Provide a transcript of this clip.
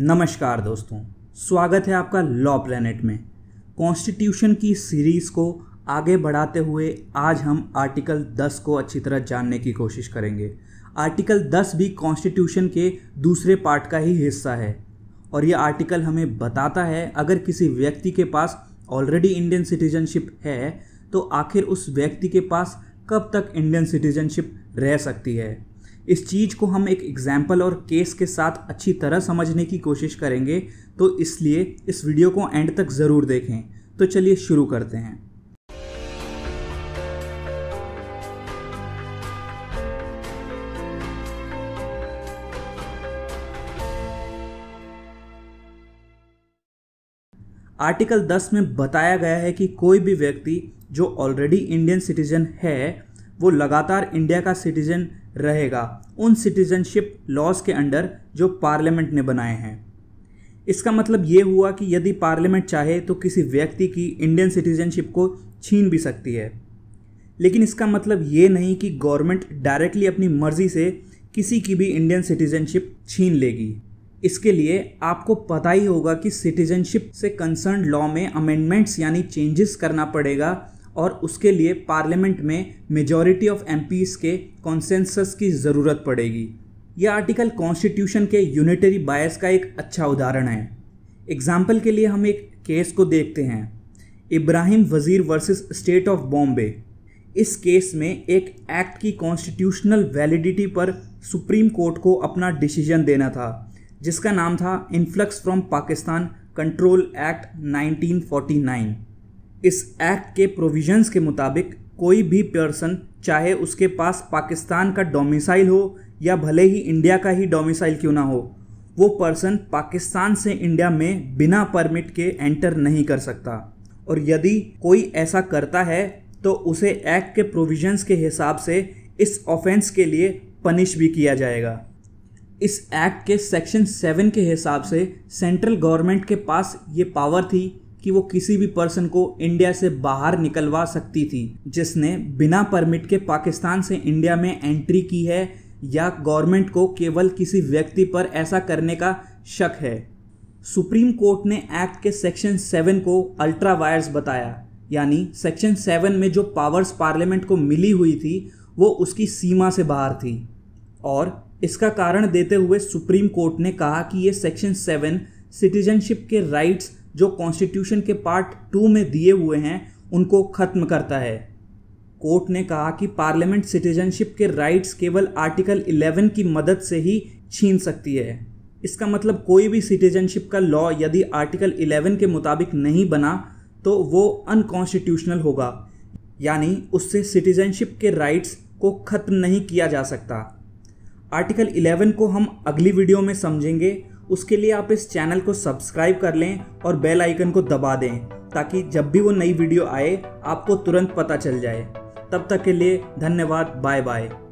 नमस्कार दोस्तों स्वागत है आपका लॉ प्लैनेट में कॉन्स्टिट्यूशन की सीरीज़ को आगे बढ़ाते हुए आज हम आर्टिकल 10 को अच्छी तरह जानने की कोशिश करेंगे आर्टिकल 10 भी कॉन्स्टिट्यूशन के दूसरे पार्ट का ही हिस्सा है और यह आर्टिकल हमें बताता है अगर किसी व्यक्ति के पास ऑलरेडी इंडियन सिटीजनशिप है तो आखिर उस व्यक्ति के पास कब तक इंडियन सिटीजनशिप रह सकती है इस चीज़ को हम एक एग्जाम्पल और केस के साथ अच्छी तरह समझने की कोशिश करेंगे तो इसलिए इस वीडियो को एंड तक ज़रूर देखें तो चलिए शुरू करते हैं आर्टिकल 10 में बताया गया है कि कोई भी व्यक्ति जो ऑलरेडी इंडियन सिटीजन है वो लगातार इंडिया का सिटीजन रहेगा उन सिटीजनशिप लॉज के अंडर जो पार्लियामेंट ने बनाए हैं इसका मतलब ये हुआ कि यदि पार्लियामेंट चाहे तो किसी व्यक्ति की इंडियन सिटीजनशिप को छीन भी सकती है लेकिन इसका मतलब ये नहीं कि गवर्नमेंट डायरेक्टली अपनी मर्जी से किसी की भी इंडियन सिटीजनशिप छीन लेगी इसके लिए आपको पता ही होगा कि सिटीजनशिप से कंसर्न लॉ में अमेंडमेंट्स यानी चेंजेस करना पड़ेगा और उसके लिए पार्लियामेंट में मेजॉरिटी ऑफ एम के कॉन्सेंसस की ज़रूरत पड़ेगी यह आर्टिकल कॉन्स्टिट्यूशन के यूनिटरी बायस का एक अच्छा उदाहरण है एग्जाम्पल के लिए हम एक केस को देखते हैं इब्राहिम वज़ीर वर्सेस स्टेट ऑफ बॉम्बे इस केस में एक एक्ट की कॉन्स्टिट्यूशनल वैलिडिटी पर सुप्रीम कोर्ट को अपना डिसीजन देना था जिसका नाम था influx from Pakistan control act 1949 इस एक्ट के प्रोविजंस के मुताबिक कोई भी पर्सन चाहे उसके पास पाकिस्तान का डोमिसाइल हो या भले ही इंडिया का ही डोमिसाइल क्यों ना हो वो पर्सन पाकिस्तान से इंडिया में बिना परमिट के एंटर नहीं कर सकता और यदि कोई ऐसा करता है तो उसे एक्ट के प्रोविजंस के हिसाब से इस ऑफेंस के लिए पनिश भी किया जाएगा इस एक्ट के सेक्शन सेवन के हिसाब से सेंट्रल गवर्नमेंट के पास ये पावर थी कि वो किसी भी पर्सन को इंडिया से बाहर निकलवा सकती थी जिसने बिना परमिट के पाकिस्तान से इंडिया में एंट्री की है या गवर्नमेंट को केवल किसी व्यक्ति पर ऐसा करने का शक है सुप्रीम कोर्ट ने एक्ट के सेक्शन सेवन को अल्ट्रा वायर्स बताया यानी सेक्शन सेवन में जो पावर्स पार्लियामेंट को मिली हुई थी वो उसकी सीमा से बाहर थी और इसका कारण देते हुए सुप्रीम कोर्ट ने कहा कि ये सेक्शन सेवन सिटीजनशिप के राइट्स जो कॉन्स्टिट्यूशन के पार्ट टू में दिए हुए हैं उनको खत्म करता है कोर्ट ने कहा कि पार्लियामेंट सिटीजनशिप के राइट्स केवल आर्टिकल 11 की मदद से ही छीन सकती है इसका मतलब कोई भी सिटीजनशिप का लॉ यदि आर्टिकल 11 के मुताबिक नहीं बना तो वो अनकॉन्स्टिट्यूशनल होगा यानी उससे सिटीजनशिप के राइट्स को ख़त्म नहीं किया जा सकता आर्टिकल 11 को हम अगली वीडियो में समझेंगे उसके लिए आप इस चैनल को सब्सक्राइब कर लें और बेल आइकन को दबा दें ताकि जब भी वो नई वीडियो आए आपको तुरंत पता चल जाए तब तक के लिए धन्यवाद बाय बाय